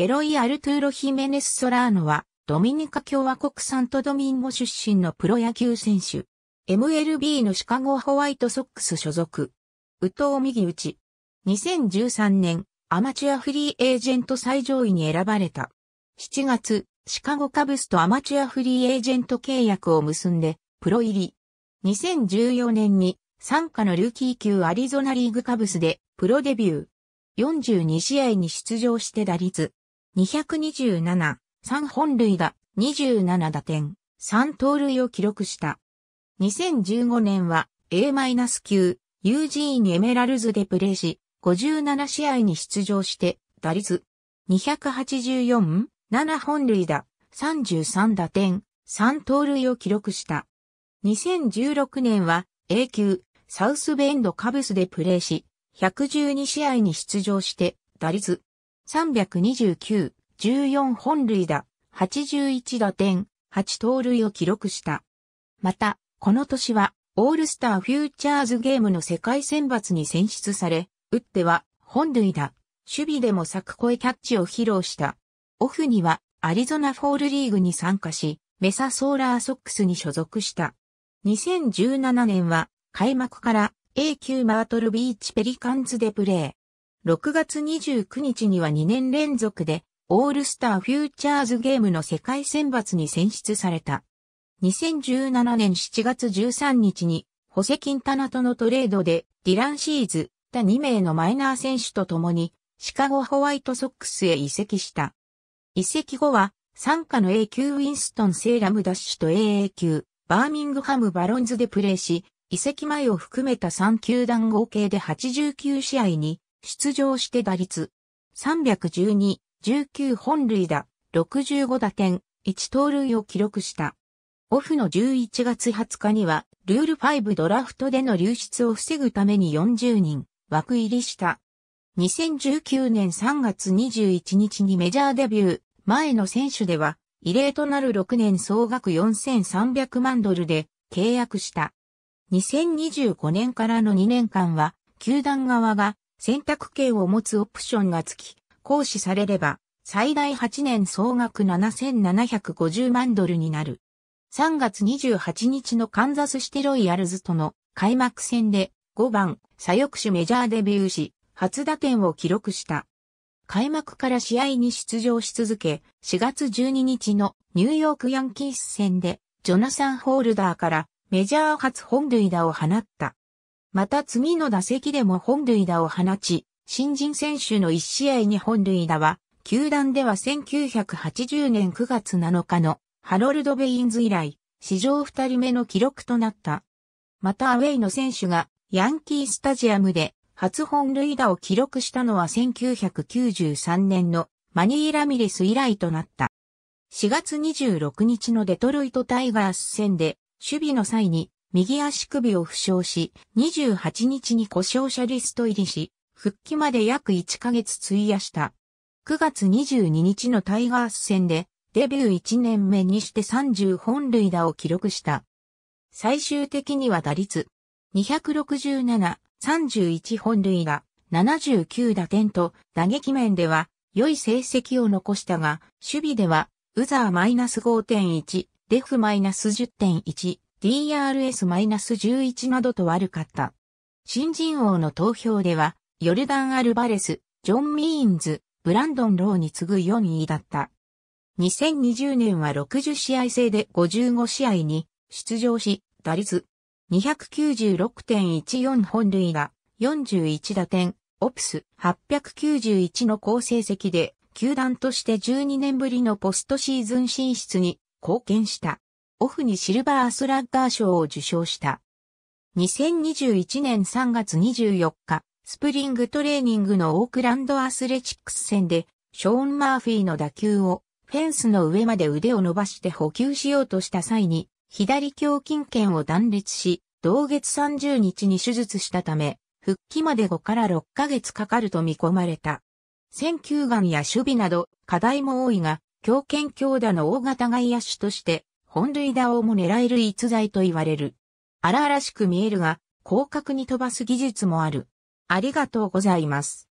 エロイ・アルトゥーロ・ヒメネス・ソラーノは、ドミニカ共和国サントドミンゴ出身のプロ野球選手。MLB のシカゴホワイトソックス所属。宇藤右打ち。2013年、アマチュアフリーエージェント最上位に選ばれた。7月、シカゴカブスとアマチュアフリーエージェント契約を結んで、プロ入り。2014年に、参加のルーキー級アリゾナリーグカブスで、プロデビュー。42試合に出場して打率、227、3本塁打、27打点、3盗塁を記録した。2015年は A-9、ユージーニエメラルズでプレーし、57試合に出場して、打率284、7本塁打、33打点、3盗塁を記録した。2016年は A 級サウスベンドカブスでプレーし、112試合に出場して、打率329、14本塁打、81打点、8盗塁を記録した。また、この年は、オールスターフューチャーズゲームの世界選抜に選出され、打っては、本塁打、守備でも柵越えキャッチを披露した。オフには、アリゾナフォールリーグに参加し、メサソーラーソックスに所属した。2017年は、開幕から A 級マートルビーチペリカンズでプレー。6月29日には2年連続で、オールスターフューチャーズゲームの世界選抜に選出された。2017年7月13日に、ホセキンタナとのトレードで、ディランシーズ、他2名のマイナー選手と共に、シカゴホワイトソックスへ移籍した。移籍後は、参加の A 級ウィンストン・セーラムダッシュと AA 級、バーミングハム・バロンズでプレーし、移籍前を含めた3球団合計で89試合に出場して打率312、19本塁打、65打点、1盗塁を記録した。オフの11月20日には、ルール5ドラフトでの流出を防ぐために40人、枠入りした。2019年3月21日にメジャーデビュー、前の選手では、異例となる6年総額4300万ドルで契約した。2025年からの2年間は、球団側が選択権を持つオプションが付き、行使されれば、最大8年総額7750万ドルになる。3月28日のカンザスシテロイヤルズとの開幕戦で5番左翼手メジャーデビューし、初打点を記録した。開幕から試合に出場し続け、4月12日のニューヨークヤンキース戦で、ジョナサン・ホールダーからメジャー初本塁打を放った。また次の打席でも本塁打を放ち、新人選手の1試合に本塁打は、球団では1980年9月7日のハロルド・ベインズ以来、史上2人目の記録となった。またアウェイの選手がヤンキースタジアムで初本塁打を記録したのは1993年のマニー・ラミレス以来となった。4月26日のデトロイト・タイガース戦で守備の際に右足首を負傷し、28日に故障者リスト入りし、復帰まで約1ヶ月費やした。9月22日のタイガース戦で、デビュー1年目にして30本塁打を記録した。最終的には打率267、31本塁打、79打点と打撃面では良い成績を残したが、守備では、ウザーマイナス5.1、デフマイナス10.1、DRS-11 などと悪かった。新人王の投票では、ヨルダン・アルバレス、ジョン・ミーンズ、ブランドン・ローに次ぐ4位だった。2020年は60試合制で55試合に出場し、打率296.14本塁打、41打点、オプス891の好成績で、球団として12年ぶりのポストシーズン進出に貢献した。オフにシルバースラッガー賞を受賞した。2021年3月24日、スプリングトレーニングのオークランドアスレチックス戦で、ショーン・マーフィーの打球をフェンスの上まで腕を伸ばして補給しようとした際に、左胸筋腱を断裂し、同月30日に手術したため、復帰まで5から6ヶ月かかると見込まれた。選球眼や守備など課題も多いが、強肩強打の大型外野手として本塁打王も狙える逸材と言われる。荒々しく見えるが、広角に飛ばす技術もある。ありがとうございます。